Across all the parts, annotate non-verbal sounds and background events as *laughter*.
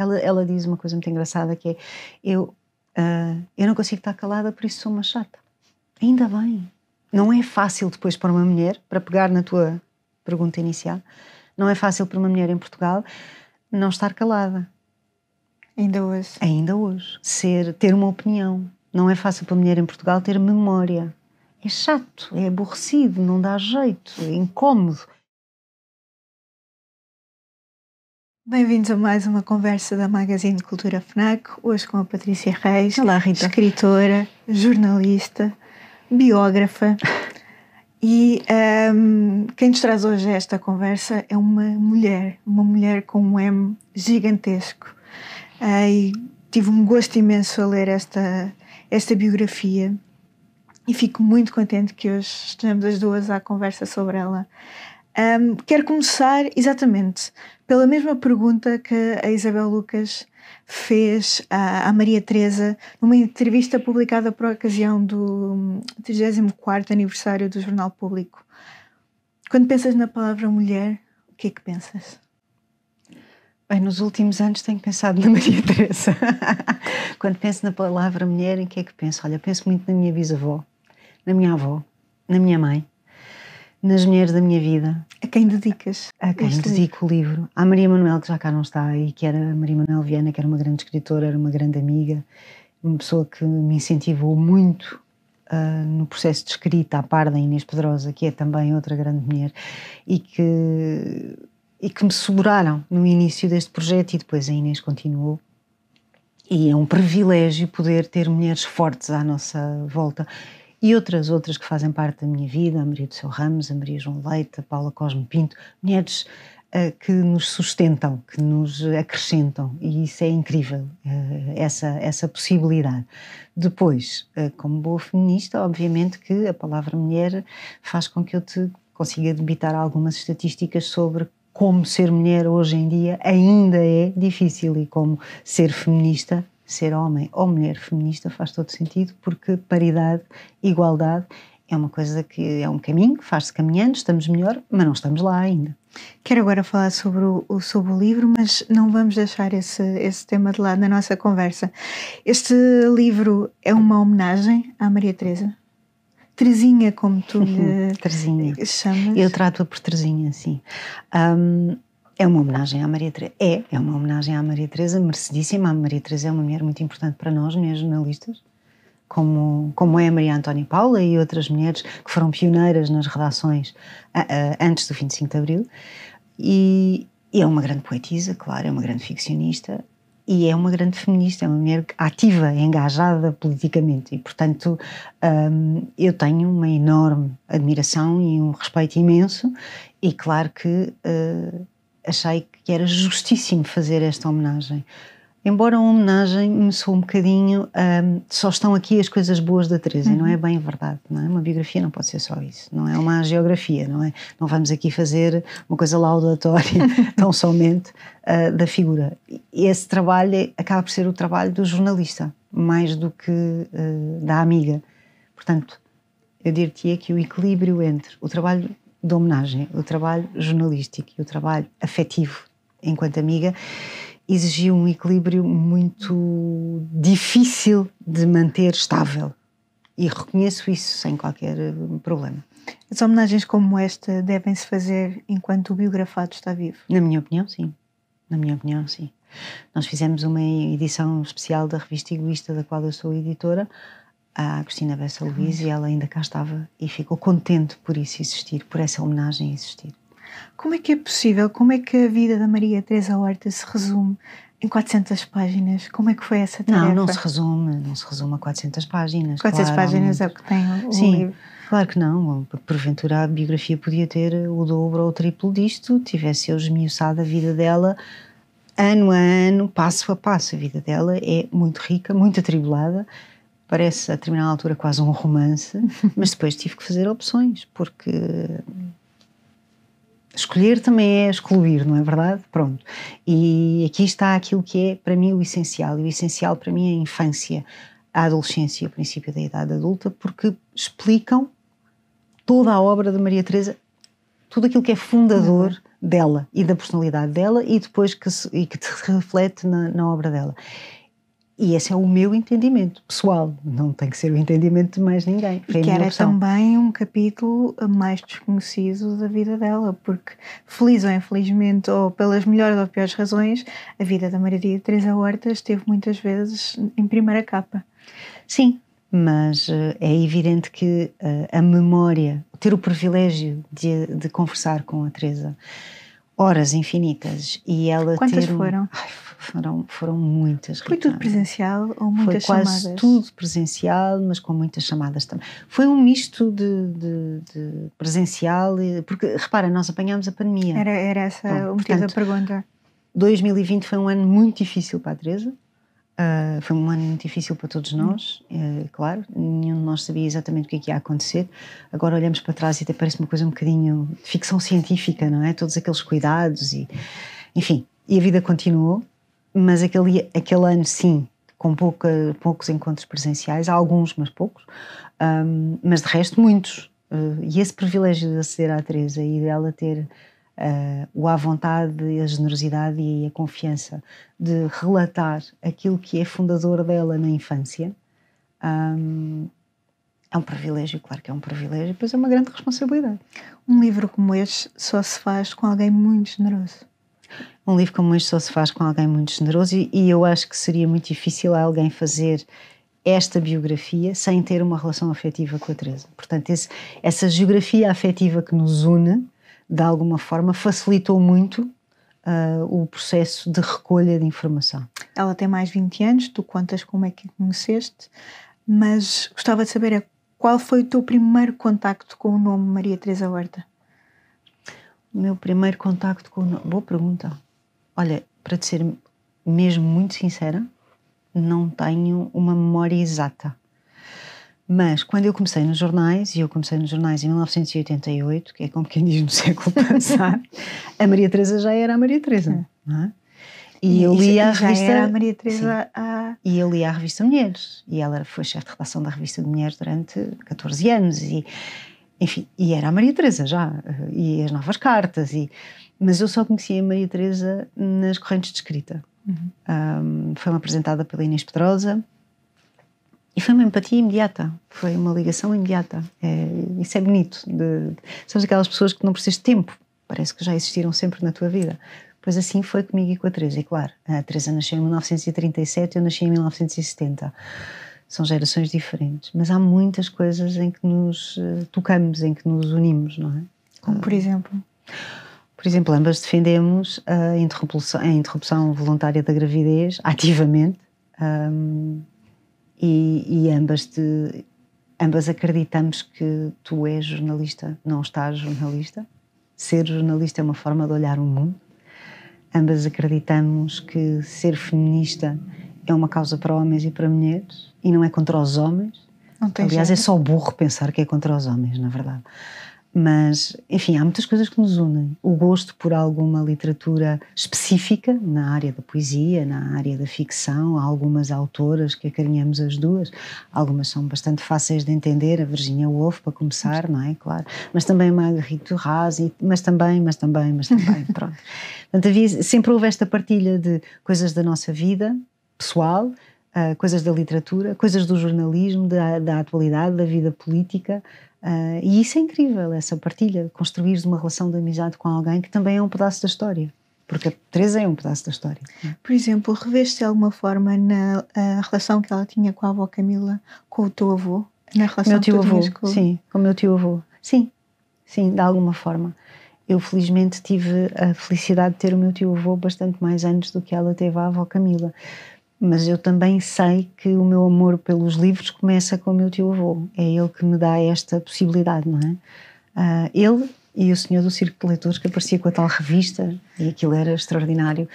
Ela, ela diz uma coisa muito engraçada que é eu, uh, eu não consigo estar calada, por isso sou uma chata. Ainda bem. Não é fácil depois para uma mulher, para pegar na tua pergunta inicial, não é fácil para uma mulher em Portugal não estar calada. Ainda hoje. Ainda hoje. Ser, ter uma opinião. Não é fácil para uma mulher em Portugal ter memória. É chato, é aborrecido, não dá jeito, é incómodo. Bem-vindos a mais uma conversa da Magazine de Cultura FNAC, hoje com a Patrícia Reis, Olá, Rita. escritora, jornalista, biógrafa. *laughs* E um, ehm, quem nos traz hoje esta conversa é uma mulher, uma mulher com um M gigantesco. Uh, e tive um gosto imenso a ler esta, esta biografia e fico muito contente que hoje estejamos as duas à conversa sobre ela. Um, ehm, quero começar exatamente pela mesma pergunta que a Isabel Lucas fez à, à Maria Teresa numa entrevista publicada por ocasião do 34º aniversário do Jornal Público. Quando pensas na palavra mulher, o que é que pensas? Bem, nos últimos anos tenho pensado na *laughs* Maria Teresa. Quando penso na palavra mulher, em que é que penso? Olha, penso muito na minha bisavó, na minha avó, na minha mãe, nas mulheres da minha vida. A quem dedicas? A quem dedico livro? o livro. À Maria Manuel, que já cá não está, e que era Maria Manuel Viana, que era uma grande escritora, era uma grande amiga, uma pessoa que me incentivou muito uh, no processo de escrita, à par da Inês Pedrosa, que é também outra grande mulher, e que, e que me seguraram no início deste projeto, e depois a Inês continuou. E é um privilégio poder ter mulheres fortes à nossa volta e outras outras que fazem parte da minha vida, a Maria do Seu Ramos, a Maria João Leite, a Paula Cosme Pinto, mulheres uh, que nos sustentam, que nos acrescentam e isso é incrível, uh, essa, essa possibilidade. Depois, uh, como boa feminista, obviamente que a palavra mulher faz com que eu te consiga debitar algumas estatísticas sobre como ser mulher hoje em dia ainda é difícil e como ser feminista ser homem ou mulher feminista faz todo sentido, porque paridade, igualdade é uma coisa que é um caminho, faz-se caminhando, estamos melhor, mas não estamos lá ainda. Quero agora falar sobre o, sobre o livro, mas não vamos deixar esse, esse tema de lado na nossa conversa. Este livro é uma homenagem à Maria Teresa? Terezinha, como tu *laughs* lhe Terezinha. chamas? Eu trato-a por Terezinha, sim. Um, é uma homenagem à Maria Teresa. É, é uma homenagem à Maria Teresa, merecidíssima. A Maria Teresa é uma mulher muito importante para nós, mulheres jornalistas, como, como é a Maria Antónia Paula e outras mulheres que foram pioneiras nas redações a, a, antes do 25 de Abril. E, e é uma grande poetisa, claro, é uma grande ficcionista e é uma grande feminista, é uma mulher ativa, engajada politicamente e, portanto, hum, eu tenho uma enorme admiração e um respeito imenso e, claro que eh, achei que era justíssimo fazer esta homenagem. Embora a homenagem me soe um bocadinho, um, só estão aqui as coisas boas da Teresa, uhum. não é uhum. bem verdade, não é? Uma biografia não pode ser só isso, não é uma geografia, não é? Não vamos aqui fazer uma coisa laudatória *laughs* tão somente uh, da figura. E esse trabalho é, acaba por ser o trabalho do jornalista, mais do que uh, da amiga. Portanto, eu diria te que o equilíbrio entre o trabalho de homenagem. O trabalho jornalístico e o trabalho afetivo enquanto amiga exigiu um equilíbrio muito difícil de manter estável. E reconheço isso sem qualquer eh, problema. As homenagens como esta devem-se fazer enquanto o biografado está vivo? Na minha opinião, sim. Na minha opinião, sim. Nós fizemos uma edição especial da revista Egoísta, da qual eu sou editora, à Cristina Bessa Luiz e ela ainda cá estava e ficou contente por isso existir, por essa homenagem existir. Como é que é possível? Como é que a vida da Maria Teresa Horta se resume em 400 páginas? Como é que foi essa tarefa? Não, não se resume, não se resume a 400 páginas. 400 claro, páginas é o que tem o Sim, livro. claro que não. Porventura a biografia podia ter o dobro ou o triplo disto, tivesse eu esmiuçado a vida dela ano a ano, passo a passo. A vida dela é muito rica, muito atribulada parece a determinada altura quase um romance, *laughs* mas depois tive que fazer opções, porque escolher também é excluir, não é verdade? Pronto. E aqui está aquilo que é para mim o essencial, e o essencial para mim é a infância, a adolescência e o princípio da idade adulta, porque explicam toda a obra de Maria Teresa, tudo aquilo que é fundador uhum. dela e da personalidade dela e depois que se, e que se reflete na, na obra dela. E esse é o meu entendimento pessoal, não tem que ser o entendimento de mais ninguém. Foi e que era opção. também um capítulo mais desconhecido da vida dela, porque, feliz ou infelizmente, ou pelas melhores ou piores razões, a vida da Maria Teresa Horta esteve muitas vezes em primeira capa. Sim, mas eh, é evidente que eh, a memória, ter o privilégio de, de conversar com a Teresa horas infinitas e ela Quantas ter foram? Ai, foram, foram muitas. Foi tudo presencial ou muitas Foi quase chamadas? tudo presencial, mas com muitas chamadas também. Foi um misto de, de, de presencial, porque repara, nós apanhámos a pandemia. Era, era essa então, o motivo da pergunta. 2020 foi um ano muito difícil para a Teresa. Uh, foi um ano muito difícil para todos nós, uh, claro, nenhum de nós sabia exatamente o que, é que ia acontecer. Agora olhamos para trás e até parece uma coisa um bocadinho de ficção científica, não é? Todos aqueles cuidados e. Enfim, e a vida continuou mas aquele, aquele ano sim, com pouca, poucos encontros presenciais, alguns, mas poucos, um, mas de resto muitos. Uh, e esse privilégio de aceder à Teresa e dela ter uh, o à vontade, a generosidade e a confiança de relatar aquilo que é fundador dela na infância, um, é um privilégio, claro que é um privilégio, mas é uma grande responsabilidade. Um livro como este só se faz com alguém muito generoso. Um livro como este só se faz com alguém muito generoso e, e eu acho que seria muito difícil a alguém fazer esta biografia sem ter uma relação afetiva com a Teresa. Portanto, esse, essa geografia afetiva que nos une, de alguma forma, facilitou muito uh, o processo de recolha de informação. Ela tem mais 20 anos, tu contas como é que a conheceste, mas gostava de saber é qual foi o teu primeiro contacto com o nome Maria Teresa Horta? meu primeiro contacto com. Boa pergunta. Olha, para te ser mesmo muito sincera, não tenho uma memória exata. Mas quando eu comecei nos jornais, e eu comecei nos jornais em 1988, que é como quem diz no *laughs* século passado, a Maria Teresa já era a Maria Teresa. É? é? E, eu li a revista. era a Maria E eu li a revista Mulheres. E ela foi chefe de redação da revista de Mulheres durante 14 anos. E enfim, e era a Maria Teresa já, eh, e as novas cartas, e... mas eu só conhecia a Maria Teresa nas correntes de escrita. Uhum. Um, foi-me apresentada pela Inês Pedrosa e foi uma empatia imediata, foi uma ligação imediata. É, isso é bonito. De, de, sabes aquelas pessoas que não precisas de tempo, parece que já existiram sempre na tua vida. Pois assim foi comigo e com a Teresa, e claro, a Teresa nasceu em 1937, eu nasci em 1970 são gerações diferentes, mas há muitas coisas em que nos eh, tocamos, em que nos unimos, não é? Como por ah, exemplo? Por exemplo, ambas defendemos a interrupção, a interrupção voluntária da gravidez, ativamente, um, e, e, ambas, ambas acreditamos que tu és jornalista, não estás jornalista. Ser jornalista é uma forma de olhar o mundo. Ambas acreditamos que ser feminista é uma causa para homens e para mulheres e não é contra os homens. Aliás, jeito. é só burro pensar que é contra os homens, na verdade. Mas, enfim, há muitas coisas que nos unem. O gosto por alguma literatura específica, na área da poesia, na área da ficção, há algumas autoras que acarinhamos as duas. Algumas são bastante fáceis de entender, a Virginia Woolf, para começar, não é? Claro. Mas também Marguerite Torras, mas também, mas também, mas também, *laughs* pronto. Portanto, havia, sempre houve esta partilha de coisas da nossa vida, pessoal, uh, coisas da literatura, coisas do jornalismo, da, da atualidade, da vida política. Uh, e isso é incrível, essa partilha, construir uma relação de amizade com alguém que também é um pedaço da história. Porque a Teresa é um pedaço da história. É? Por exemplo, reveste de alguma forma na ah, relação que ela tinha com a avó Camila, com o teu avô? Na relação meu tio avô, com... sim, com o meu tio avô. Sim, sim, de alguma forma. Eu felizmente tive a felicidade de ter o meu tio avô bastante mais anos do que ela teve a avó Camila mas eu também sei que o meu amor pelos livros começa com o meu tio-avô. É ele que me dá esta possibilidade, não é? Uh, ele e o Senhor do Circo de Leitores, que aparecia com a tal revista, e aquilo era extraordinário.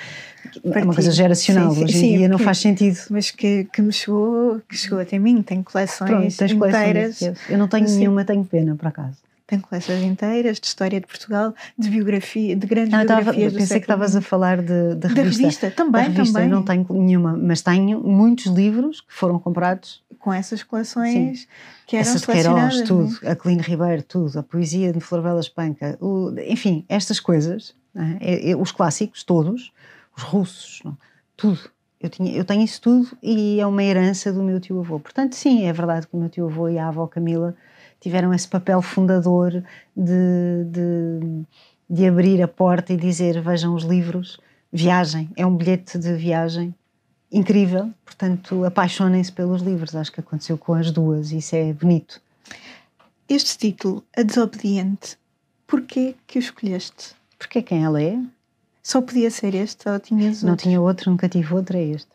É uma coisa geracional, sim, sim, hoje em sim, dia é não faz sentido. Mas que, que me chegou, que chegou até mim, tenho coleções Pronto, inteiras. Coleções, eu não tenho nenhuma, tenho pena, por acaso tem coleções inteiras de história de Portugal, de biografia, de grandes não, biografias. Tava, eu pensei que estavas a falar de, de revista. Da revista, também, da revista, também. não tenho nenhuma, mas tenho muitos livros que foram comprados. Com essas coleções Sim. que eram Essas Queiroz, é? tudo, né? a Cline Ribeiro, tudo, a poesia de Flor Espanca, o, enfim, estas coisas, é? os clássicos todos, os russos, não? É? tudo. Eu, tinha, eu, tenho isso tudo e é uma herança do meu tio-avô. Portanto, sim, é verdade que o meu tio-avô e a avó Camila tiveram esse papel fundador de, de, de abrir a porta e dizer: vejam os livros, viagem, é um bilhete de viagem incrível, portanto, apaixonem-se pelos livros. Acho que aconteceu com as duas, e isso é bonito. Este título, A Desobediente, porquê que o escolheste? Porque quem ela é? Só podia ser este ou tinhas outro? Não tinha outro, nunca tive outro, é este.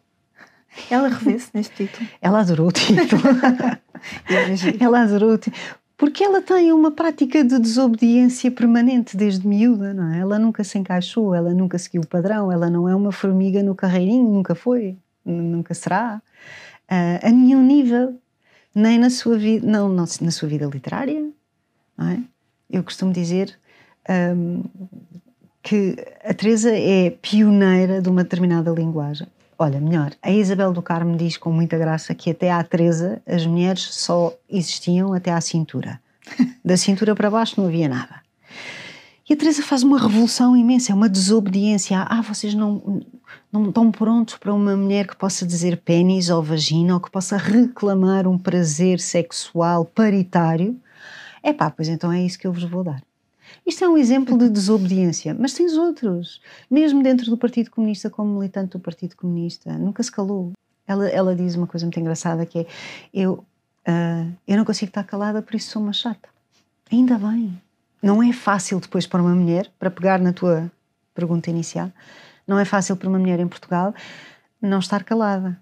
Ela revê-se neste título. Ela adorou o título. *laughs* ela adorou o título. Porque ela tem uma prática de desobediência permanente desde miúda, não é? Ela nunca se encaixou, ela nunca seguiu o padrão, ela não é uma formiga no carreirinho, nunca foi, nunca será. Uh, a nenhum nível, nem na sua vida, não, não na sua vida literária, não é? Eu costumo dizer um, ah, que a Teresa é pioneira de uma determinada linguagem Olha, melhor, a Isabel do Carmo diz com muita graça que até à Teresa as mulheres só existiam até à cintura. *laughs* Da cintura para baixo não havia nada. E a Teresa faz uma revolução imensa, é uma desobediência. Ah, vocês não, não estão prontos para uma mulher que possa dizer pênis ou vagina ou que possa reclamar um prazer sexual paritário? É pá, pois então é isso que eu vos vou dar. Isto é um exemplo de desobediência, mas tens outros. Mesmo dentro do Partido Comunista, como militante do Partido Comunista, nunca se calou. Ela, ela diz uma coisa muito engraçada que é eu, uh, eu não consigo estar calada, por isso sou uma chata. Ainda bem. Não é fácil depois para uma mulher, para pegar na tua pergunta inicial, não é fácil para uma mulher em Portugal não estar calada.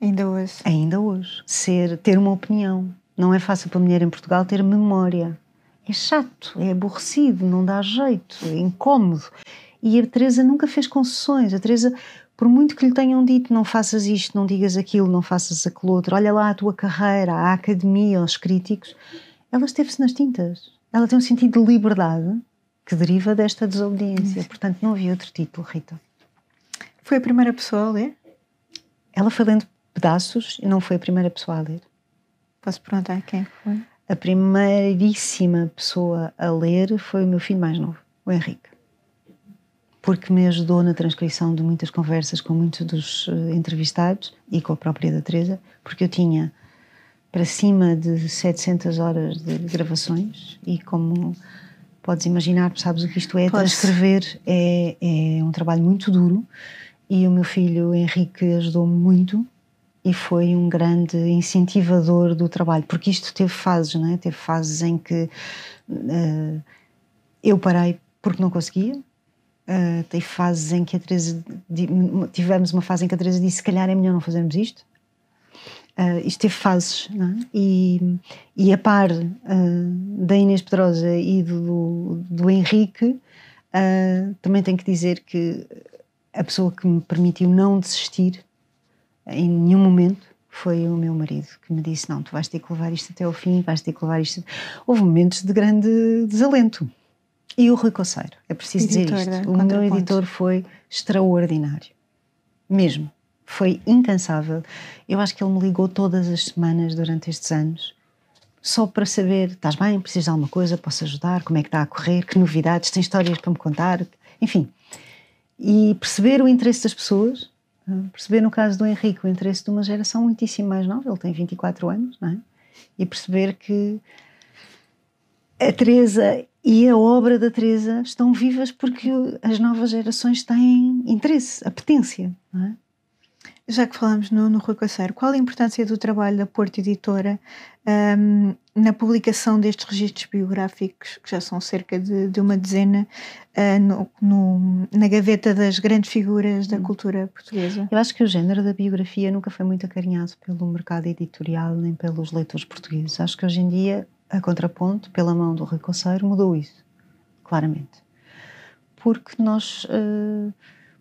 Ainda hoje. Ainda hoje. Ser, ter uma opinião. Não é fácil para uma mulher em Portugal ter memória é chato, é aborrecido, não dá jeito, é incómodo. E a Teresa nunca fez concessões. A Teresa, por muito que lhe tenham dito não faças isto, não digas aquilo, não faças aquilo outro, olha lá a tua carreira, a academia, aos críticos, ela esteve-se nas tintas. Ela tem um sentido de liberdade que deriva desta desobediência. Sim. Portanto, não havia outro título, Rita. Foi a primeira pessoa a ler? Ela foi lendo pedaços e não foi a primeira pessoa a ler. Posso perguntar quem é foi? a primeiríssima pessoa a ler foi o meu filho mais novo, o Henrique. Porque me ajudou na transcrição de muitas conversas com muitos dos eh, entrevistados e com a própria da Teresa, porque eu tinha para cima de 700 horas de gravações e como podes imaginar, sabes o que isto é, Escrever é, é um trabalho muito duro e o meu filho Henrique ajudou muito e foi um grande incentivador do trabalho, porque isto teve fases, não é? Teve fases em que uh, eu parei porque não conseguia. Uh, teve fases em que a Teresa tivemos uma fase em que a Teresa disse se calhar é melhor não fazermos isto uh, isto teve fases não é? e, e a par uh, da Inês Pedrosa e do, do Henrique também tenho que dizer que a pessoa que me permitiu não desistir em nenhum momento foi o meu marido que me disse: Não, tu vais ter que levar isto até ao fim, vais ter que levar isto. Houve momentos de grande desalento. E o Rui Coceiro, é preciso editor, dizer isto: o meu editor foi extraordinário, mesmo. Foi incansável. Eu acho que ele me ligou todas as semanas durante estes anos, só para saber: estás bem? Precisas de alguma coisa? Posso ajudar? Como é que está a correr? Que novidades? Tem histórias para me contar? Enfim. E perceber o interesse das pessoas ah, perceber, no caso do Henrique, o interesse de uma geração muitíssimo mais nova, ele tem 24 anos, não é? E perceber que a Teresa e a obra da Teresa estão vivas porque as novas gerações têm interesse, apetência, não é? já que falamos no, no Rui Coceiro, qual a importância do trabalho da Porta Editora um, na publicação destes registros biográficos, que já são cerca de, de uma dezena, uh, no, no, na gaveta das grandes figuras da hum. cultura portuguesa? Eu acho que o género da biografia nunca foi muito acarinhado pelo mercado editorial nem pelos leitores portugueses. Acho que hoje em dia, a contraponto, pela mão do Rui Coceiro, mudou isso, claramente. Porque nós. Uh,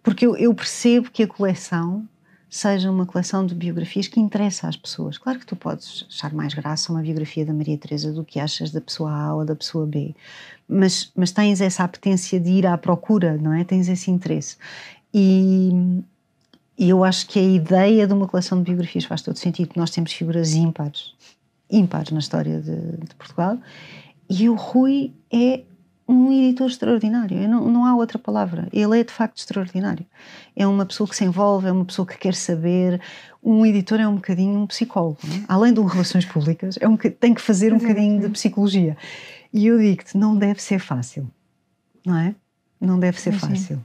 porque eu, eu percebo que a coleção seja uma coleção de biografias que interessa às pessoas. Claro que tu podes achar mais graça uma biografia da Maria Teresa do que achas da pessoa A ou da pessoa B, mas, mas tens essa apetência de ir à procura, não é? Tens esse interesse. E, e eu acho que a ideia de uma coleção de biografias faz todo sentido. Nós temos figuras ímpares, ímpares na história de, de Portugal, e o Rui é um editor extraordinário, não, não, há outra palavra. Ele é de facto extraordinário. É uma pessoa que se envolve, é uma pessoa que quer saber. Um editor é um bocadinho um psicólogo, é? além de um relações públicas, é um, tem que fazer um bocadinho de psicologia. E eu digo-te, não deve ser fácil, não é? Não deve ser fácil.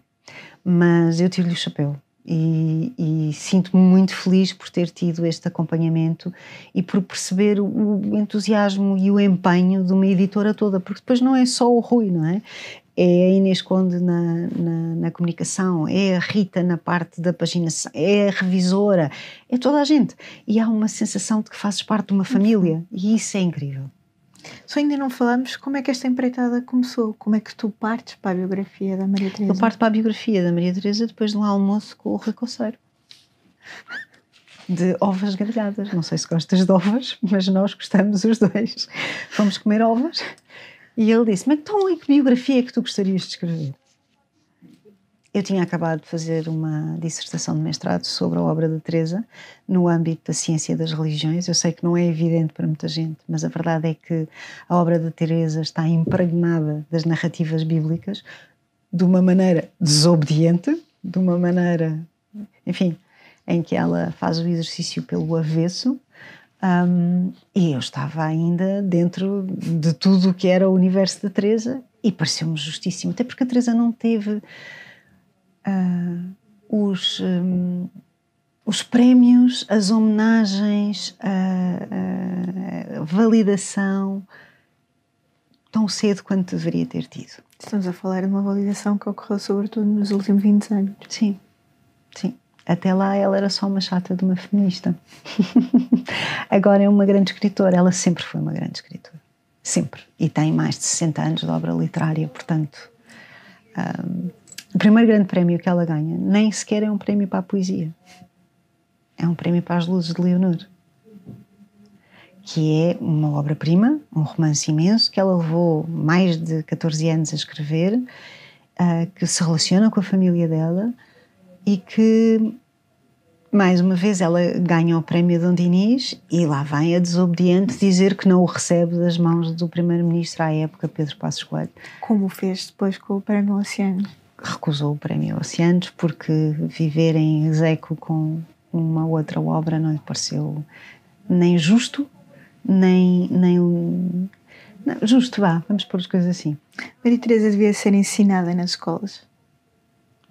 Mas eu tiro-lhe o chapéu, e, e sinto-me muito feliz por ter tido este acompanhamento e por perceber o entusiasmo e o empenho de uma editora toda, porque depois não é só o Rui, não é? É a Inês Conde na, na, na comunicação, é a Rita na parte da paginação, é a revisora, é toda a gente. E há uma sensação de que fazes parte de uma família e isso é incrível. Só ainda não falamos como é que esta empreitada começou, como é que tu partes para a biografia da Maria Teresa? Eu parto para a biografia da Maria Teresa depois de um almoço com o Rui De ovas grelhadas. Não sei se gostas de ovas, mas nós gostamos os dois. Fomos comer ovas e ele disse: Mas então, e que biografia é que tu gostarias de escrever? eu tinha acabado de fazer uma dissertação de mestrado sobre a obra de Teresa no âmbito da ciência das religiões. Eu sei que não é evidente para muita gente, mas a verdade é que a obra de Teresa está impregnada das narrativas bíblicas de uma maneira desobediente, de uma maneira, enfim, em que ela faz o exercício pelo avesso. Um, e eu estava ainda dentro de tudo o que era o universo de Teresa e pareceu-me justíssimo, até porque a Teresa não teve uh, os, um, os prémios, as homenagens, a, validação tão cedo quanto deveria ter tido. Estamos a falar de uma validação que ocorreu sobretudo nos últimos 20 anos. Sim, sim. Até lá ela era só uma chata de uma feminista. *laughs* Agora é uma grande escritora. Ela sempre foi uma grande escritora. Sempre. E tem mais de 60 anos de obra literária, portanto. Um, o primeiro grande prémio que ela ganha nem sequer é um prémio para a poesia. É um prémio para as luzes de Leonor. Que é uma obra-prima, um romance imenso que ela levou mais de 14 anos a escrever, uh, que se relaciona com a família dela e que, mais uma vez, ela ganha o prémio Dom Dinis e lá vem a desobediente dizer que não o recebe das mãos do primeiro-ministro à época, Pedro Passos Coelho. Como fez depois com o Prémio Oceano recusou o Prémio Oceanos porque viver em execo com uma outra obra não lhe pareceu nem justo, nem, nem não, justo, vá, vamos pôr as coisas assim. Maria Teresa devia ser ensinada nas escolas.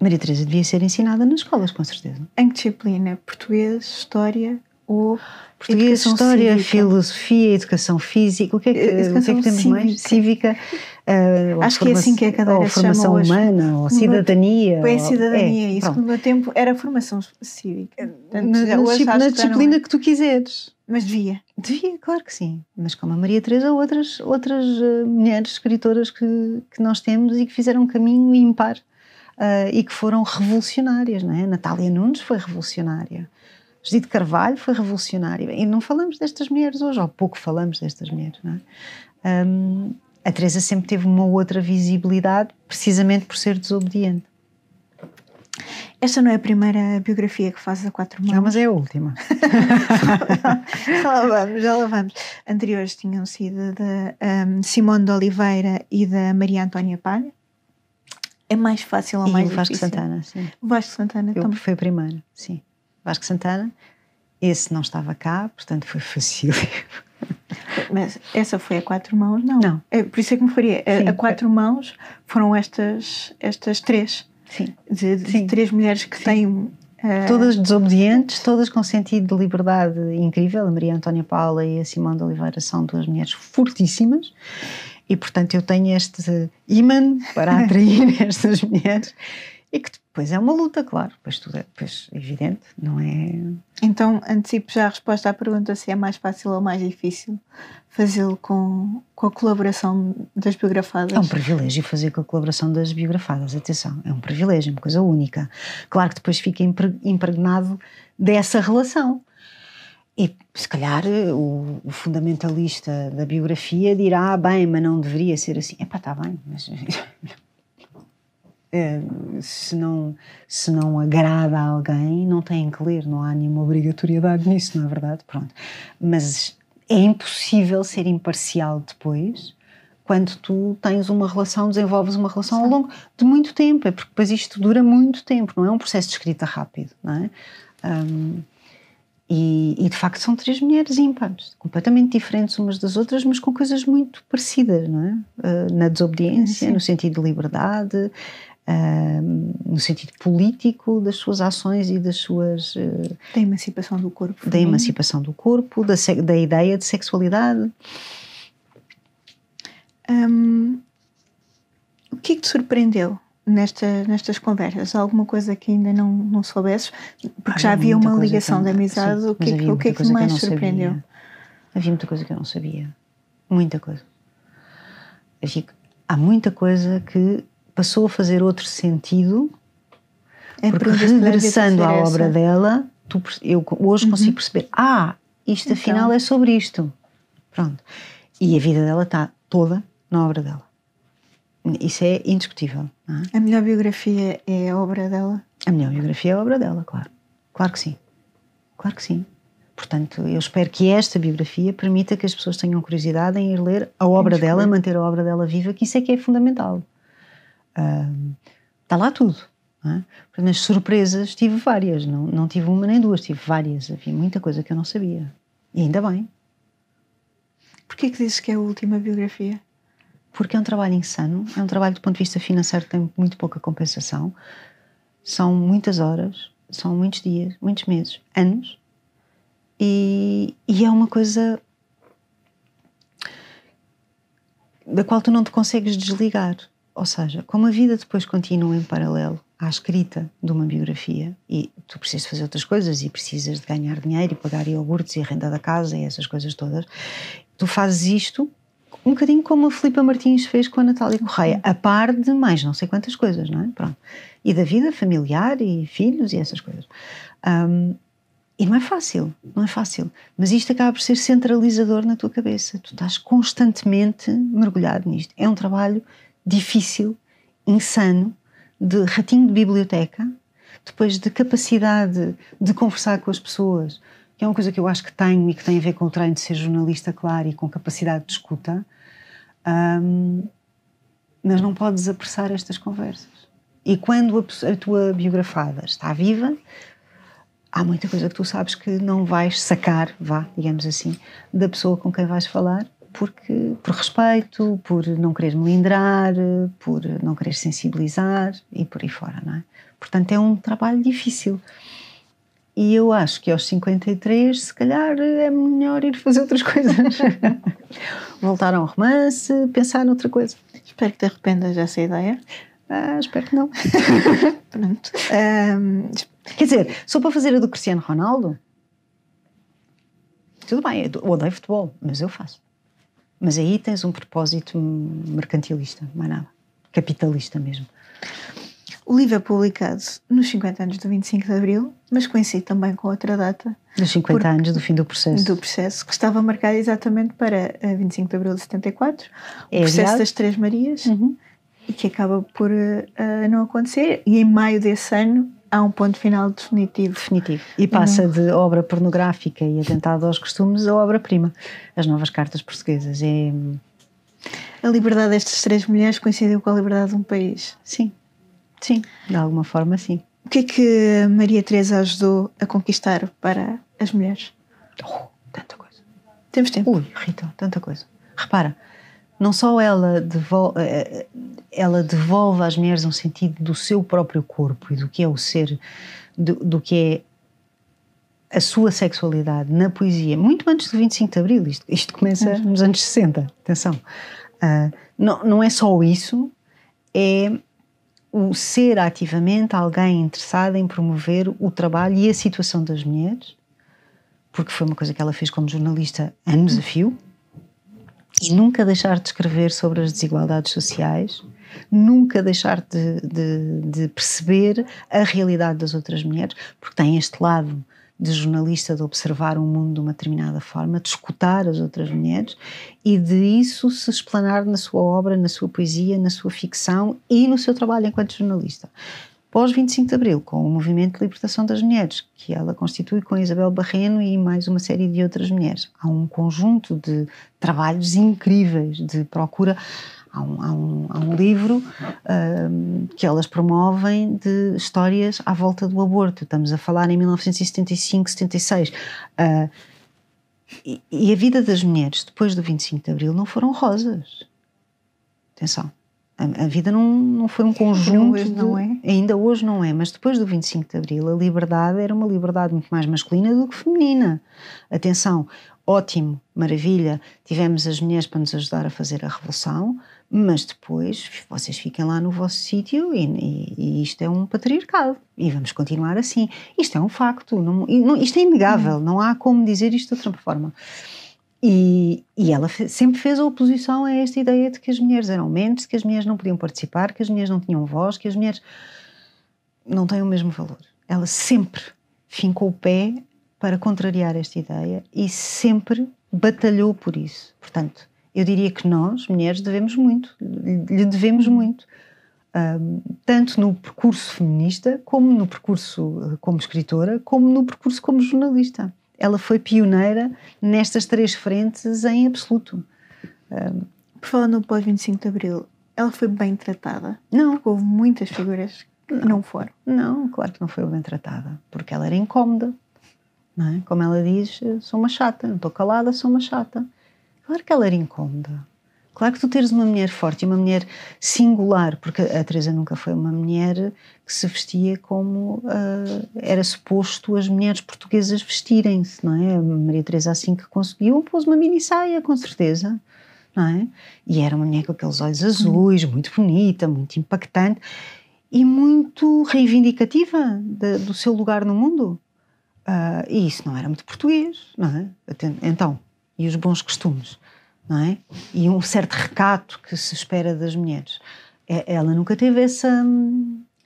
Maria Teresa devia ser ensinada nas escolas, com certeza. Em que disciplina? Português, história ou português, história, cívica. filosofia, educação física, o que é que, educação o que, é que temos cívica. mais? Cívica. Uh, Acho que é assim que é a cadeira ou se formação humana, ou cidadania. foi a cidadania, é, isso pronto. no meu tempo era formação cívica. Eh, na, na, na disciplina que, é. que tu quiseres. Mas devia. Devia, claro que sim. Mas como a Maria Teresa, outras, outras uh, mulheres escritoras que, que nós temos e que fizeram um caminho ímpar uh, e que foram revolucionárias, não é? Natália Nunes foi revolucionária. Judite Carvalho foi revolucionária. E não falamos destas mulheres hoje, ou pouco falamos destas mulheres, não é? Um, a Teresa sempre teve uma outra visibilidade, precisamente por ser desobediente. Esta não é a primeira biografia que fazes a quatro mãos. Não, mas é a última. *laughs* já lá vamos, já lá vamos. Anteriores tinham sido da um, Simone de Oliveira e da Maria Antónia Palha. É mais fácil ou e mais o Vasco Santana, sim. O Vasco Santana Eu, também. Foi o primeiro, sim. Vasco Santana. Esse não estava cá, portanto foi fácil. Mas essa foi a quatro mãos, não. Não. É, por isso é que me faria. A, a quatro mãos foram estas, estas três. Sim. De, de Sim. três mulheres que Sim. têm eh, Todas desobedientes, todas com sentido de liberdade incrível. A Maria Antónia Paula e a Simão de Oliveira são duas mulheres fortíssimas e, portanto, eu tenho este imã para atrair *laughs* estas mulheres e que depois é uma luta, claro, pois tudo é pois, evidente, não é? Então, antecipo já a resposta à pergunta se é mais fácil ou mais difícil fazê-lo com, com a colaboração das biografadas. É um privilégio fazer com a colaboração das biografadas, atenção, é um privilégio, é uma coisa única. Claro que depois fica impregnado dessa relação. E se calhar o, o, fundamentalista da biografia dirá, ah, bem, mas não deveria ser assim. Epá, está bem, mas *laughs* É, se, não, se não agrada a alguém, não têm que ler, não há nenhuma obrigatoriedade nisso, não é verdade? Pronto. Mas é impossível ser imparcial depois quando tu tens uma relação, desenvolves uma relação ao longo de muito tempo, é porque depois isto dura muito tempo, não é, é um processo de escrita rápido, não é? Um, e, e, de facto são três mulheres ímpares, completamente diferentes umas das outras, mas com coisas muito parecidas, não é? Uh, na desobediência, no sentido de liberdade, no sentido político das suas ações e das suas uh, da emancipação do corpo da emancipação do corpo da, da ideia de sexualidade um, o que é que te surpreendeu nesta, nestas conversas? Alguma coisa que ainda não, não soubesses? Porque já havia uma ligação de amizade. Sim, o que, é o que é que mais que surpreendeu? Sabia. Havia muita coisa que eu não sabia. Muita coisa. Havia, há muita coisa que passou a fazer outro sentido, é porque é é regressando à obra essa. dela, tu, eu hoje uhum. consigo perceber: ah, isto então. afinal é sobre isto. Pronto. E a vida dela está toda na obra dela. Isso é indiscutível. É? A melhor biografia é a obra dela? A melhor biografia é a obra dela, claro. Claro que sim. Claro que sim. Portanto, eu espero que esta biografia permita que as pessoas tenham curiosidade em ir ler a obra dela, manter a obra dela viva, que isso é que é fundamental está lá tudo. É? Nas surpresas tive várias, não, não tive uma nem duas, tive várias. Havia muita coisa que eu não sabia. E ainda bem. Porquê que dizes que é a última biografia? Porque é um trabalho insano, é um trabalho do ponto de vista financeiro que tem muito pouca compensação. São muitas horas, são muitos dias, muitos meses, anos. E, e é uma coisa da qual tu não te consegues desligar. Ou seja, como a vida depois continua em paralelo à escrita de uma biografia e tu precisas fazer outras coisas e precisas de ganhar dinheiro e pagar iogurtes e a renda da casa e essas coisas todas, tu fazes isto um bocadinho como a Filipa Martins fez com a Natália Correia, uhum. a par de mais não sei quantas coisas, não é? Pronto. E da vida familiar e filhos e essas coisas. Um, e não é fácil, não é fácil. Mas isto acaba por ser centralizador na tua cabeça. Tu estás constantemente mergulhado nisto. É um trabalho difícil, insano, de ratinho de biblioteca, depois de capacidade de conversar com as pessoas, que é uma coisa que eu acho que tenho e que tem a ver com o treino de ser jornalista, claro, e com capacidade de escuta, hum, mas não podes apressar estas conversas. E quando a, a, tua biografada está viva, há muita coisa que tu sabes que não vais sacar, vá, digamos assim, da pessoa com quem vais falar, porque, por respeito, por não querer melindrar, por não querer sensibilizar e por aí fora, não é? Portanto, é um trabalho difícil. E eu acho que aos 53, se calhar, é melhor ir fazer outras *laughs* coisas. Voltar ao romance, pensar noutra coisa. Espero que te arrependas dessa ideia. Ah, espero que não. *laughs* Pronto. Um, Quer dizer, sou para fazer a do Cristiano Ronaldo? Tudo bem, eu odeio futebol, mas eu faço. Mas aí tens um propósito mercantilista, mais nada. Capitalista mesmo. O livro é publicado nos 50 anos do 25 de Abril, mas coincide também com outra data. Dos 50 anos do fim do processo. Do processo, que estava marcado exatamente para 25 eh, de Abril de 74, o é processo verdade? das Três Marias, uhum. e que acaba por uh, não acontecer. E em maio desse ano há um ponto final definitivo. Definitivo. E passa uhum. de obra pornográfica e atentada aos costumes a obra-prima, as novas cartas portuguesas. É... A liberdade destas três mulheres coincidiu com a liberdade de um país. Sim, sim, de alguma forma sim. O que é que Maria Teresa ajudou a conquistar para as mulheres? Oh, tanta coisa. Temos tempo. Ui, Rita, tanta coisa. Repara, não só ela devolve, eh, eh, ela devolve às mulheres um sentido do seu próprio corpo e do que é o ser, do, do que é a sua sexualidade na poesia, muito antes do 25 de Abril, isto, isto começa uhum. nos anos 60, atenção. Uh, não, não é só isso, é o ser ativamente alguém interessado em promover o trabalho e a situação das mulheres, porque foi uma coisa que ela fez como jornalista a desafio, e nunca deixar de escrever sobre as desigualdades sociais, nunca deixar de, de, de perceber a realidade das outras mulheres, porque tem este lado de jornalista de observar o mundo de uma determinada forma, de escutar as outras mulheres e de isso se explanar na sua obra, na sua poesia, na sua ficção e no seu trabalho enquanto jornalista pós-25 de Abril, com o Movimento de Libertação das Mulheres, que ela constitui com Isabel Barreno e mais uma série de outras mulheres. Há um conjunto de trabalhos incríveis de procura. Há um, há um, há um livro que elas promovem de histórias à volta do aborto. Estamos a falar em 1975, 76. Uh, e, e a vida das mulheres depois do 25 de Abril não foram rosas. Atenção a, a vida não, não foi um conjunto. Hoje não é? Ainda hoje não é, mas depois do 25 de Abril, a liberdade era uma liberdade muito mais masculina do que feminina. Atenção, ótimo, maravilha, tivemos as mulheres para nos ajudar a fazer a revolução, mas depois vocês fiquem lá no vosso sítio e, e, e, isto é um patriarcado e vamos continuar assim. Isto é um facto, não, isto é inegável, uhum. não há como dizer isto de outra forma. E, e ela fe, sempre fez a oposição a esta ideia de que as mulheres eram mentes, que as mulheres não podiam participar, que as mulheres não tinham voz, que as mulheres não têm o mesmo valor. Ela sempre fincou o pé para contrariar esta ideia e sempre batalhou por isso. Portanto, eu diria que nós, mulheres, devemos muito, lhe devemos muito. Um, tanto no percurso feminista, como no percurso como escritora, como no percurso como jornalista ela foi pioneira nestas três frentes em absoluto. Um, Por falar no pós-25 de Abril, ela foi bem tratada? Não. Porque houve muitas figuras que não, não foram. Não, claro que não foi bem tratada, porque ela era incómoda. É? Como ela diz, sou uma chata, não estou calada, sou uma chata. Claro que ela era incómoda. Claro que tu teres uma mulher forte e uma mulher singular, porque a Teresa nunca foi uma mulher que se vestia como uh, era suposto as mulheres portuguesas vestirem-se, não é? A Maria Teresa assim que conseguiu pôs uma mini saia, com certeza, não é? E era uma mulher com aqueles olhos azuis, muito bonita, muito impactante e muito reivindicativa de, do seu lugar no mundo. Uh, e isso não era muito português, não é? Então, e os bons costumes não é? E um certo recato que se espera das mulheres. É, ela nunca teve essa,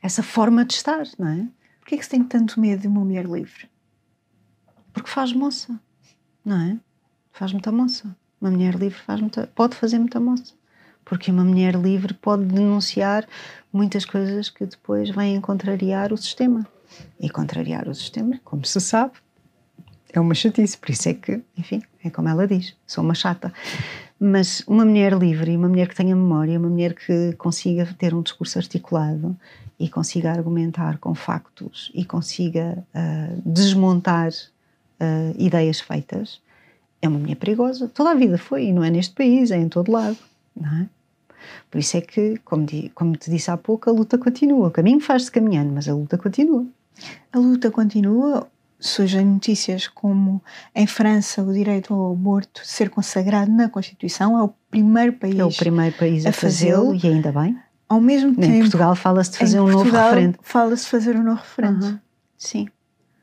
essa forma de estar, não é? Porquê é que se tem tanto medo de uma mulher livre? Porque faz moça, não é? Faz muita moça. Uma mulher livre faz muita, pode fazer muita moça. Porque uma mulher livre pode denunciar muitas coisas que depois vêm contrariar o sistema. E contrariar o sistema, como se sabe, é uma chatice, por isso é que, enfim, é como ela diz, sou uma chata. Mas uma mulher livre, uma mulher que tenha memória, uma mulher que consiga ter um discurso articulado e consiga argumentar com factos e consiga uh, desmontar uh, ideias feitas, é uma mulher perigosa. Toda a vida foi, e não é neste país, é em todo lado, não é? Por isso é que, como, como te disse há pouco, a luta continua. O caminho faz-se caminhando, mas a luta continua. A luta continua surgem notícias como em França o direito ao aborto ser consagrado na Constituição é o primeiro país, é o primeiro país a, fazê-lo e ainda bem. Ao mesmo tempo, em Portugal fala-se de fazer um Portugal, novo referendo. Fala-se de fazer um novo referendo. Uhum. Sim.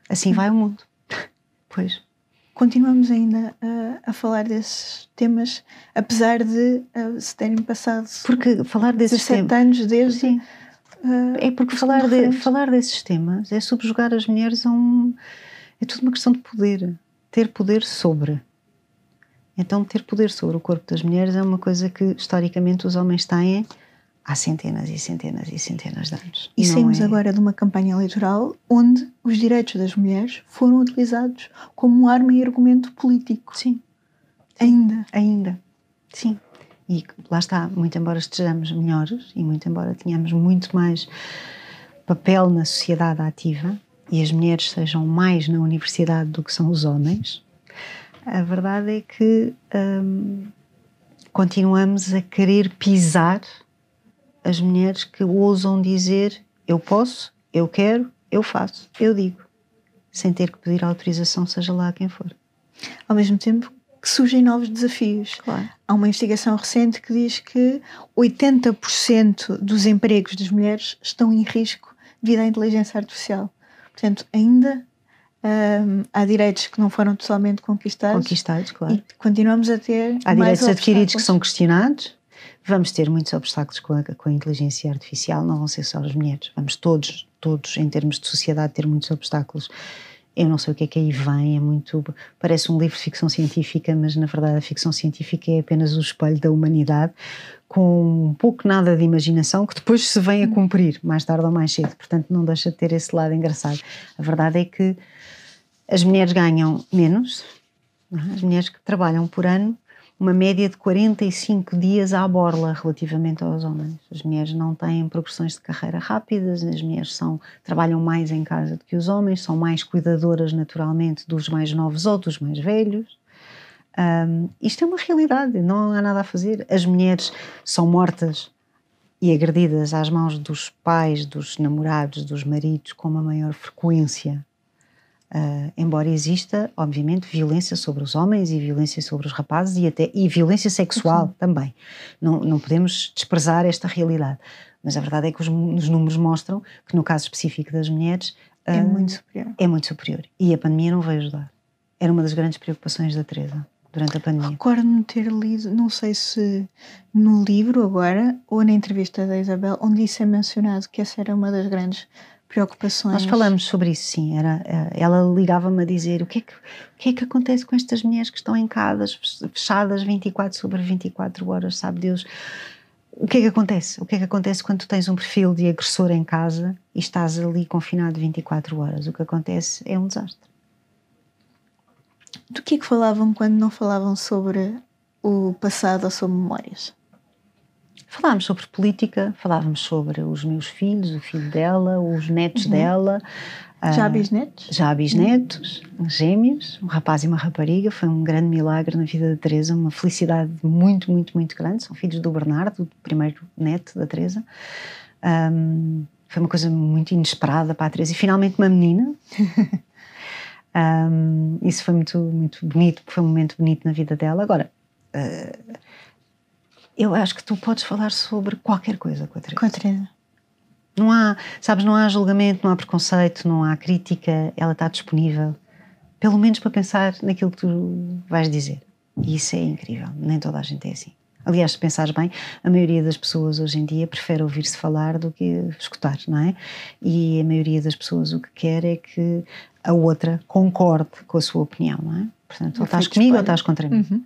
Assim vai o mundo. pois. Continuamos ainda a, eh, a, falar desses temas, apesar de uh, se terem passado Porque falar desses temas, anos desde. Sim. Uh, é porque falar, de, falar desses temas é subjugar as mulheres a um é tudo uma questão de poder. Ter poder sobre. Então, ter poder sobre o corpo das mulheres é uma coisa que, historicamente, os homens têm há centenas e centenas e centenas de anos. E é Não saímos é... agora de uma campanha eleitoral onde os direitos das mulheres foram utilizados como arma e argumento político. Sim. Ainda. Ainda. Sim. E lá está, muito embora estejamos melhores e muito embora tenhamos muito mais papel na sociedade ativa, e as mulheres sejam mais na universidade do que são os homens, a verdade é que hum, continuamos a querer pisar as mulheres que ousam dizer eu posso, eu quero, eu faço, eu digo, sem ter que pedir autorização, seja lá quem for. Ao mesmo tempo que surgem novos desafios. Claro. Há uma investigação recente que diz que 80% dos empregos das mulheres estão em risco devido à inteligência artificial. Portanto, ainda um, há direitos que não foram totalmente conquistados. Conquistados, claro. E continuamos a ter. Há direitos adquiridos que são questionados. Vamos ter muitos obstáculos com a, com a, inteligência artificial, não vão ser só as mulheres. Vamos todos, todos, em termos de sociedade, ter muitos obstáculos eu não sei o que é que aí vem, é muito. parece um livro de ficção científica, mas na verdade a ficção científica é apenas o espelho da humanidade, com pouco nada de imaginação, que depois se vem a hum. cumprir, mais tarde ou mais cedo. Portanto, não deixa de ter esse lado engraçado. A verdade é que as mulheres ganham menos, é? as mulheres que trabalham por ano uma média de 45 dias à borla relativamente aos homens. As mulheres não têm progressões de carreira rápidas, as mulheres são, trabalham mais em casa do que os homens, são mais cuidadoras naturalmente dos mais novos ou dos mais velhos. Um, isto é uma realidade, não há nada a fazer. As mulheres são mortas e agredidas às mãos dos pais, dos namorados, dos maridos com uma maior frequência Uh, embora exista, obviamente, violência sobre os homens e violência sobre os rapazes e até e violência sexual Sim. Uhum. também. Não, não podemos desprezar esta realidade. Mas a verdade é que os, os números mostram que, no caso específico das mulheres, uh, é, ah, muito superior. é muito superior. E a pandemia não veio ajudar. Era uma das grandes preocupações da Teresa durante a pandemia. Recordo-me ter lido, não sei se no livro agora ou na entrevista da Isabel, onde isso é mencionado que essa era uma das grandes preocupações. Nós falamos sobre isso, sim. Era, eh, ela ligava-me a dizer o que, é que, o que é que acontece com estas mulheres que estão em casas fechadas 24 sobre 24 horas, sabe Deus? O que é que acontece? O que é que acontece quando tens um perfil de agressor em casa e estás ali confinado 24 horas? O que acontece é um desastre. Do que é que falavam quando não falavam sobre o passado ou sobre memórias? Falávamos sobre política, falávamos sobre os meus filhos, o filho dela, os netos uhum. dela. Já há ah, bisnetos? Já há bisnetos, gêmeos, um rapaz e uma rapariga. Foi um grande milagre na vida da Teresa, uma felicidade muito, muito, muito grande. São filhos do Bernardo, o primeiro neto da Teresa. Um, foi uma coisa muito inesperada para a Teresa. E finalmente uma menina. um, *laughs* isso foi muito, muito bonito, foi um momento bonito na vida dela. Agora, uh, eu acho que tu podes falar sobre qualquer coisa com a Teresa. Com a Teresa. Não há, sabes, não há julgamento, não há preconceito, não há crítica, ela está disponível, pelo menos para pensar naquilo que tu vais dizer. E isso é incrível, nem toda a gente é assim. Aliás, se pensares bem, a maioria das pessoas hoje em dia prefere ouvir-se falar do que escutar, não é? E a maioria das pessoas o que quer é que a outra concorde com a sua opinião, não é? Portanto, ou estás comigo ou estás contra mim. Uhum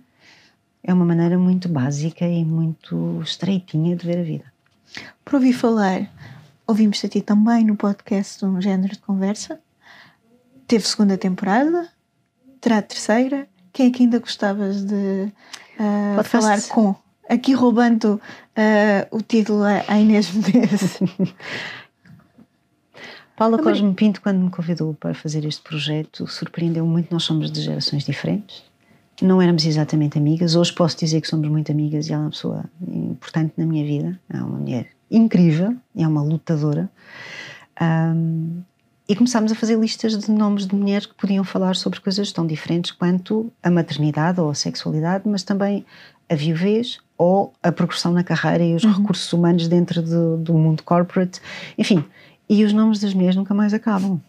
é uma maneira muito básica e muito estreitinha de ver a vida. Por ouvir falar, ouvimos-te a ti também no podcast Um Género de Conversa. Teve segunda temporada, terá terceira. Quem é que ainda gostavas de uh, falar com? Aqui roubando uh, o título a Inês Menezes. *laughs* Paula Cosme Pinto, quando me convidou para fazer este projeto, surpreendeu muito. Nós somos de gerações diferentes não éramos exatamente amigas. Hoje posso dizer que somos muito amigas e ela é uma pessoa importante na minha vida. É uma mulher incrível, é uma lutadora. Um, e começámos a fazer listas de nomes de mulheres que podiam falar sobre coisas tão diferentes quanto a maternidade ou a sexualidade, mas também a viuvez ou a progressão na carreira e os uhum. recursos humanos dentro do, do mundo corporate. Enfim, e os nomes das mulheres nunca mais acabam.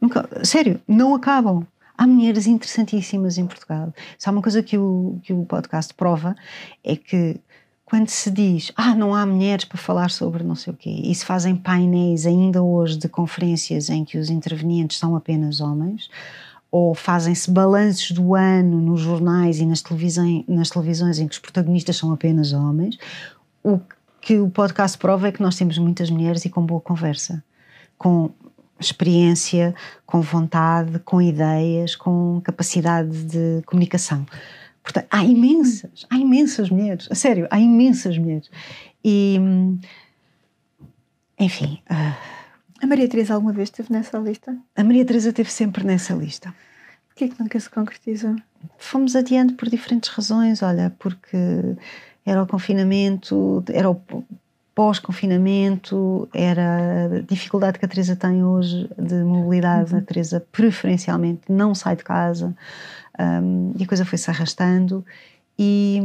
Nunca, sério, não acabam. Há mulheres interessantíssimas em Portugal. Só uma coisa que o, que o podcast prova é que quando se diz, ah, não há mulheres para falar sobre não sei o quê, e se fazem painéis ainda hoje de conferências em que os intervenientes são apenas homens, ou fazem-se balanços do ano nos jornais e nas televisões, nas televisões em que os protagonistas são apenas homens, o que o podcast prova é que nós temos muitas mulheres e com boa conversa, com experiência, com vontade, com ideias, com capacidade de comunicação. Portanto, há imensas, há imensas mulheres, a sério, há imensas mulheres. E, enfim. Uh, a Maria Teresa alguma vez esteve nessa lista? A Maria Teresa esteve sempre nessa lista. que é que nunca se concretizou? Fomos adiante por diferentes razões, olha, porque era o confinamento, era o pós-confinamento, era a dificuldade que a Teresa tem hoje de mobilidade. Uhum. A Teresa preferencialmente não sai de casa um, e a coisa foi se arrastando. E,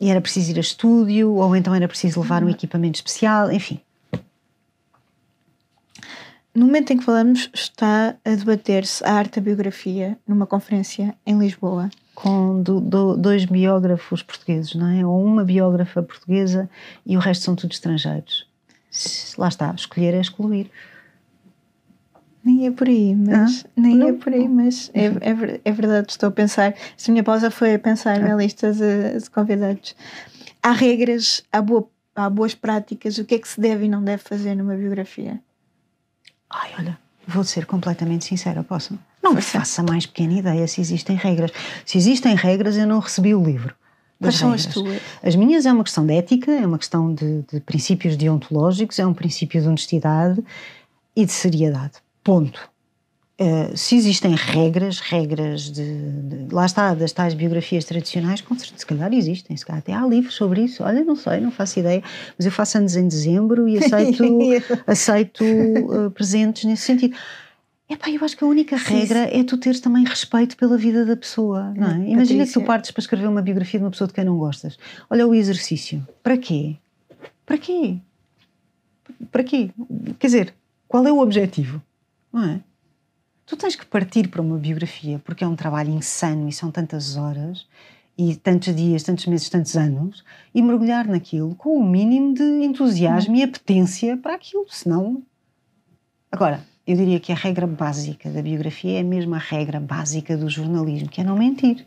e era preciso ir a estúdio, ou então era preciso levar um uhum. equipamento especial, enfim. No momento em que falamos, está a debater-se a arte da biografia numa conferência em Lisboa com do, do, dois biógrafos portugueses, não é? Ou uma biógrafa portuguesa e o resto são todos estrangeiros. Lá está, escolher é excluir. Nem é por aí, mas. Ah, nem é não, é por aí, mas. É, uhum. é, é, verdade, estou a pensar. Esta minha pausa foi a pensar ah. na lista de, de, convidados. Há regras, há, boa, há boas práticas, o que é que se deve e não deve fazer numa biografia? Ai, olha, vou ser completamente sincera, posso? Não me faça mais pequena ideia se existem regras. Se existem regras, eu não recebi o livro. Quais são as tuas? As minhas é uma questão de ética, é uma questão de, de princípios deontológicos, é um princípio de honestidade e de seriedade. Ponto. Uh, se existem regras, regras de, de, Lá está, das tais biografias tradicionais, com certeza, se calhar existem, se calhar até há livros sobre isso. Olha, não sei, não faço ideia, mas eu faço anos em dezembro e *laughs* aceito, aceito uh, presentes nesse sentido. Epá, eu acho que a única regra Sim. é tu teres também respeito pela vida da pessoa, não é? Hum, Imagina que tu partes para escrever uma biografia de uma pessoa de quem não gostas. Olha o exercício. Para quê? Para quê? Para quê? Quer dizer, qual é o objetivo? Não é? Tu tens que partir para uma biografia porque é um trabalho insano e são tantas horas e tantos dias, tantos meses, tantos anos e mergulhar naquilo com o mínimo de entusiasmo e apetência para aquilo, senão... Agora, eu diria que a regra básica da biografia é a mesma regra básica do jornalismo, que é não mentir.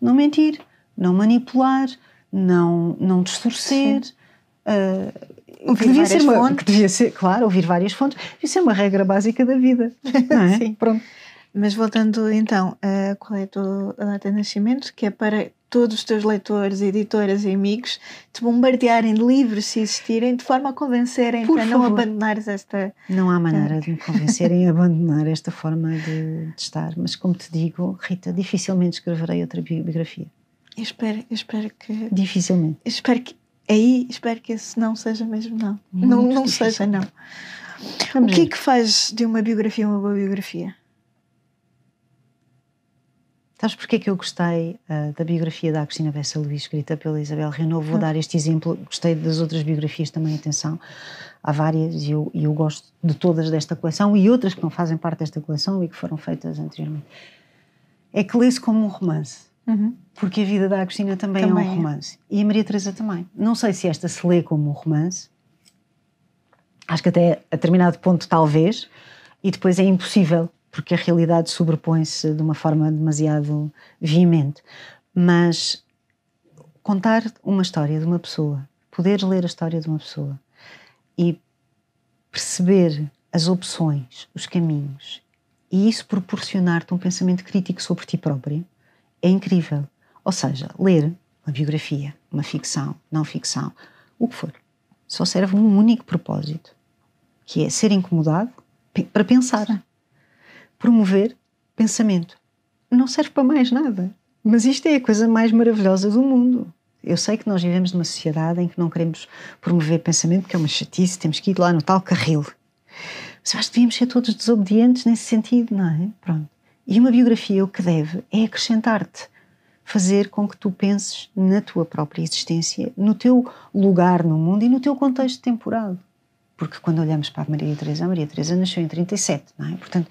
Não mentir, não manipular, não, não distorcer. Uh, o que devia, ser uma, que devia ser, claro, ouvir várias fontes, Isso ser uma regra básica da vida. É? *laughs* Sim. Pronto. Mas voltando então, uh, qual é a tua data de nascimento? Que é para todos os teus leitores, editoras e amigos te bombardearem de livros se existirem, de forma a convencerem Por para favor. não abandonares esta. Não há maneira ah. de me convencerem a abandonar esta forma de, de, estar, mas como te digo, Rita, dificilmente escreverei outra biografia. Eu espero, eu espero que. Dificilmente. Espero que. Aí espero que esse não seja mesmo não. Muito não não seja não. Vamos o que é ver. é que faz de uma biografia uma boa biografia? Sabes porquê é que eu gostei uh, da biografia da Cristina Bessa Luís, escrita pela Isabel Renovo? Vou hum. dar este exemplo. Gostei das outras biografias também, atenção. Há várias e eu, eu, gosto de todas desta coleção e outras que não fazem parte desta coleção e que foram feitas anteriormente. É que lê-se como um romance. Uhum. Porque a vida da Cristina também, também, é um é. romance. É. E a Maria Teresa também. Não sei se esta se lê como um romance. Acho que até a determinado ponto, talvez. E depois é impossível porque a realidade sobrepõe-se de uma forma demasiado veemente. Mas contar uma história de uma pessoa, poder ler a história de uma pessoa e perceber as opções, os caminhos, e isso proporcionar-te um pensamento crítico sobre ti próprio, é incrível. Ou seja, ler uma biografia, uma ficção, não ficção, o que for, só serve um único propósito, que é ser incomodado para pensar promover pensamento. Não serve para mais nada. Mas isto é a coisa mais maravilhosa do mundo. Eu sei que nós vivemos numa sociedade em que não queremos promover pensamento, porque é uma chatice, temos que ir lá no tal carril. Mas eu acho que devíamos ser todos desobedientes nesse sentido, não é? Pronto. E uma biografia o que deve é acrescentar-te, fazer com que tu penses na tua própria existência, no teu lugar no mundo e no teu contexto temporal. Porque quando olhamos para a Maria Teresa, a Maria Teresa nasceu em 37, não é? Portanto,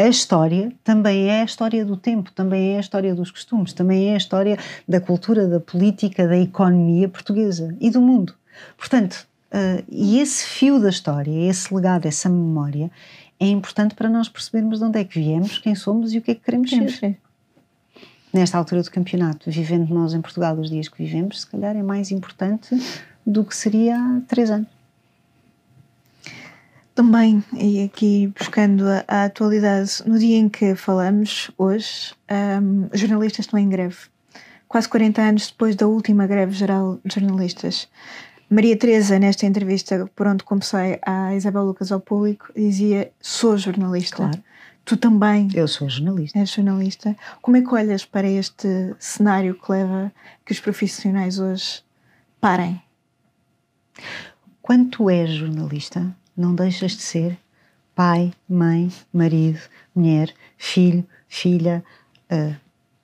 a história também é a história do tempo, também é a história dos costumes, também é a história da cultura, da política, da economia portuguesa e do mundo. Portanto, uh, e esse fio da história, esse legado, essa memória, é importante para nós percebermos de onde é que viemos, quem somos e o que é que queremos, queremos ser. Nesta altura do campeonato, vivendo nós em Portugal os dias que vivemos, se calhar é mais importante do que seria há três anos também, e aqui buscando a, a, atualidade, no dia em que falamos, hoje, um, jornalistas estão em greve. Quase 40 anos depois da última greve geral de jornalistas. Maria Teresa, nesta entrevista por onde comecei a Isabel Lucas ao público, dizia: Sou jornalista. Claro. Tu também. Eu sou jornalista. És jornalista. Como é que olhas para este cenário que leva que os profissionais hoje parem? Quando tu és jornalista, não deixas de ser pai, mãe, marido, mulher, filho, filha. Uh,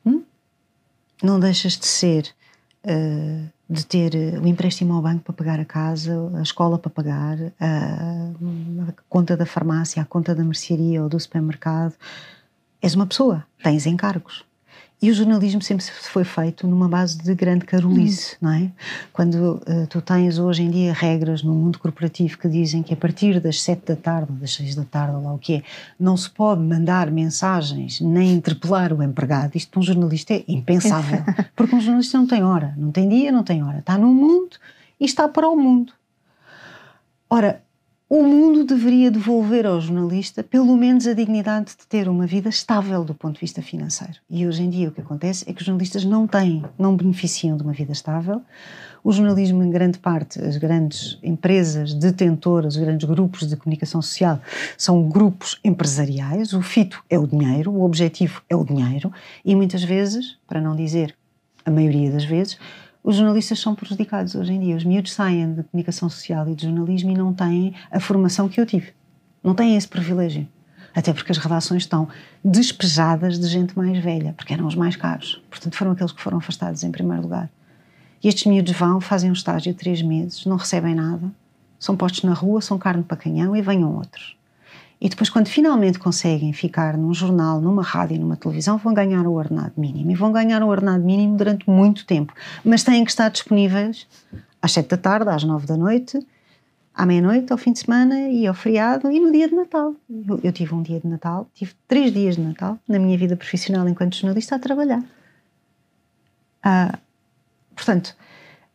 hum? Não deixas de ser, uh, de ter eh, o empréstimo ao banco para pagar a casa, a escola para pagar, a conta da farmácia, a conta da mercearia ou do supermercado. És uma pessoa, tens encargos. E o jornalismo sempre foi feito numa base de grande carolice, hum. não é? Quando uh, tu tens hoje em dia regras no mundo corporativo que dizem que a partir das 7 da tarde, ou das 6 da tarde, ou lá o que é, não se pode mandar mensagens nem interpelar o empregado, isto para um jornalista é impensável. *laughs* porque um jornalista não tem hora, não tem dia, não tem hora. Está no mundo e está para o mundo. Ora, o mundo deveria devolver ao jornalista pelo menos a dignidade de ter uma vida estável do ponto de vista financeiro. E hoje em dia o que acontece é que os jornalistas não têm, não beneficiam de uma vida estável. O jornalismo, em grande parte, as grandes empresas detentoras, os grandes grupos de comunicação social, são grupos empresariais. O fito é o dinheiro, o objetivo é o dinheiro, e muitas vezes, para não dizer a maioria das vezes, os jornalistas são prejudicados hoje em dia. Os miúdos saem de comunicação social e de jornalismo e não têm a formação que eu tive. Não têm esse privilégio. Até porque as relações estão despejadas de gente mais velha, porque eram os mais caros. Portanto, foram aqueles que foram afastados em primeiro lugar. E estes miúdos vão, fazem um estágio de três meses, não recebem nada, são postos na rua, são carne para canhão e venham outros. E depois, quando finalmente conseguem ficar num jornal, numa rádio, numa televisão, vão ganhar o ordenado mínimo. E vão ganhar o ordenado mínimo durante muito tempo. Mas têm que estar disponíveis às sete da tarde, às nove da noite, à meia-noite, ao fim de semana e ao feriado e no dia de Natal. Eu, eu, tive um dia de Natal, tive três dias de Natal na minha vida profissional enquanto jornalista a trabalhar. Ah, portanto,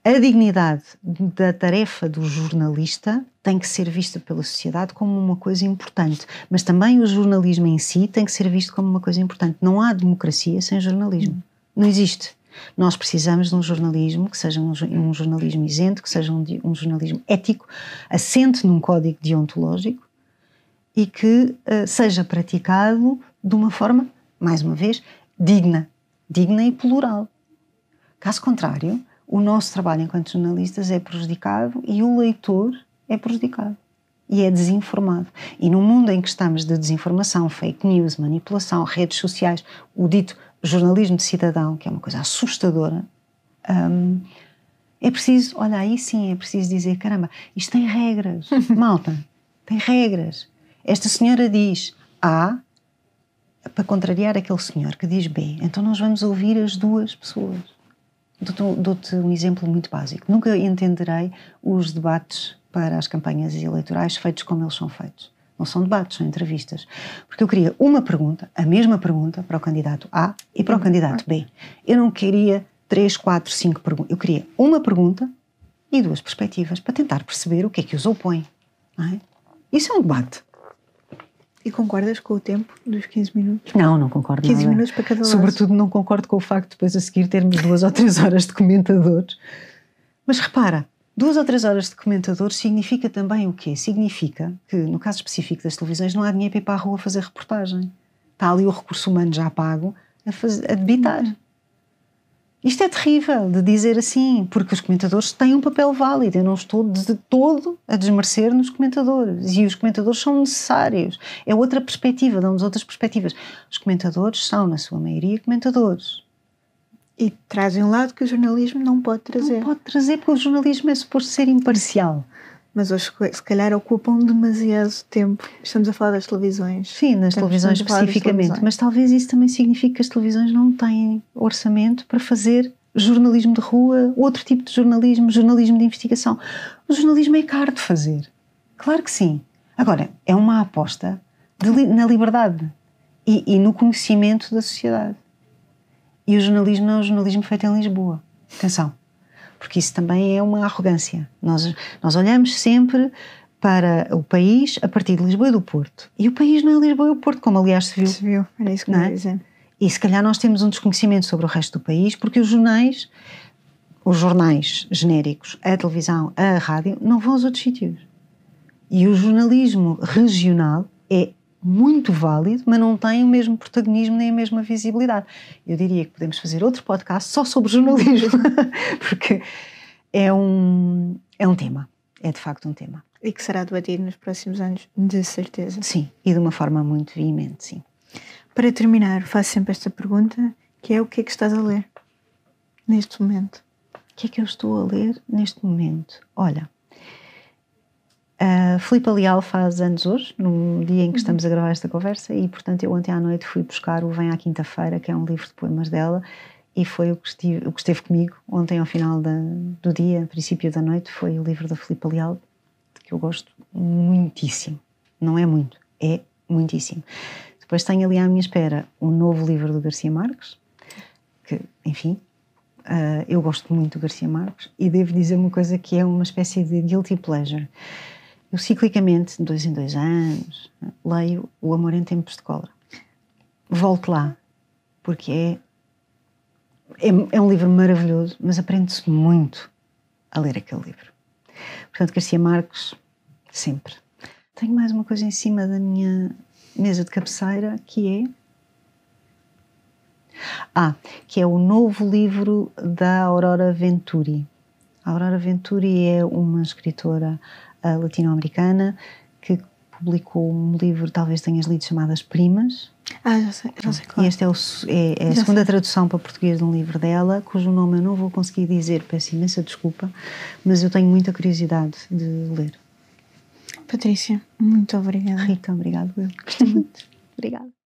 a dignidade da tarefa do jornalista tem que ser vista pela sociedade como uma coisa importante, mas também o jornalismo em si tem que ser visto como uma coisa importante. Não há democracia sem jornalismo. Não existe. Nós precisamos de um jornalismo que seja um, um jornalismo isento, que seja um, um, jornalismo ético, assente num código deontológico e que uh, seja praticado de uma forma, mais uma vez, digna. Digna e plural. Caso contrário, o nosso trabalho enquanto jornalistas é prejudicado e o leitor é prejudicado e é desinformado. E no mundo em que estamos de desinformação, fake news, manipulação, redes sociais, o dito jornalismo de cidadão, que é uma coisa assustadora, hum, é preciso, olha, aí sim é preciso dizer: caramba, isto tem regras, *laughs* malta, tem regras. Esta senhora diz A para contrariar aquele senhor que diz B, então nós vamos ouvir as duas pessoas. Dou-te um exemplo muito básico. Nunca entenderei os debates para as campanhas eleitorais feitos como eles são feitos. Não são debates, são entrevistas. Porque eu queria uma pergunta, a mesma pergunta, para o candidato A e para o candidato B. Eu não queria três, quatro, cinco perguntas. Eu queria uma pergunta e duas perspectivas para tentar perceber o que é que os opõe. É? Isso é um debate. E concordas com o tempo dos 15 minutos? Não, não concordo 15 nada. minutos para cada lado. Sobretudo não concordo com o facto de depois a seguir termos duas ou três horas de comentadores. Mas repara, duas ou três horas de comentadores significa também o quê? Significa que, no caso específico das televisões, não há dinheiro para ir para a rua fazer reportagem. Está ali o recurso humano já pago a, fazer, a debitar. Isto é terrível de dizer assim, porque os comentadores têm um papel válido. Eu não estou de todo a desmerecer nos comentadores. E os comentadores são necessários. É outra perspectiva, dão-nos outras perspectivas. Os comentadores são, na sua maioria, comentadores. E trazem um lado que o jornalismo não pode trazer. Não pode trazer, porque o jornalismo é suposto ser imparcial mas hoje se calhar ocupam demasiado tempo. Estamos a falar das televisões. Sim, nas Estamos televisões especificamente, televisões. mas talvez isso também signifique que as televisões não têm orçamento para fazer jornalismo de rua, outro tipo de jornalismo, jornalismo de investigação. O jornalismo é caro de fazer. Claro que sim. Agora, é uma aposta de, na liberdade e, e no conhecimento da sociedade. E o jornalismo não é o jornalismo feito em Lisboa. Atenção porque isso também é uma arrogância. Nós, nós olhamos sempre para o país a partir de Lisboa e do Porto. E o país não é Lisboa e o Porto, como aliás se viu. Se viu, era isso que não é? dizem. E se calhar nós temos um desconhecimento sobre o resto do país, porque os jornais, os jornais genéricos, a televisão, a rádio, não vão aos outros sítios. E o jornalismo regional é muito válido, mas não tem o mesmo protagonismo nem a mesma visibilidade. Eu diria que podemos fazer outro podcast só sobre jornalismo, *laughs* porque é um, é um tema, é de facto um tema. E que será debatido nos próximos anos, de certeza. Sim, e de uma forma muito veemente, sim. Para terminar, faço sempre esta pergunta, que é o que é que estás a ler neste momento? O que é que eu estou a ler neste momento? Olha, Uh, Filipe Leal faz anos hoje, no dia em que estamos a uhum. gravar esta conversa, e portanto eu ontem à noite fui buscar o Vem à Quinta-feira, que é um livro de poemas dela, e foi o que esteve, o que esteve comigo ontem ao final da, do dia, princípio da noite, foi o livro da Filipe Leal, que eu gosto muitíssimo. Não é muito, é muitíssimo. Depois tenho ali à minha espera um novo livro do Garcia Marques, que, enfim, uh, eu gosto muito do Garcia Marques, e devo dizer uma coisa que é uma espécie de guilty pleasure eu ciclicamente, de dois em dois anos, leio O Amor em Tempos de Cólera. Volto lá, porque é, é é, um livro maravilhoso, mas aprende-se muito a ler aquele livro. Portanto, Garcia Marques, sempre. Tenho mais uma coisa em cima da minha mesa de cabeceira que é. Ah, que é o novo livro da Aurora Venturi. A Aurora Venturi é uma escritora eh, latino-americana que publicou um livro, talvez tenhas lido, chamadas Primas. Ah, já sei, já sei qual. E é. esta é, o, é, é a segunda sei. tradução para português de um livro dela, cujo nome eu não vou conseguir dizer, peço imensa desculpa, mas eu tenho muita curiosidade de ler. Patrícia, muito obrigada. Rita, obrigado. Eu gostei *laughs* muito. obrigada.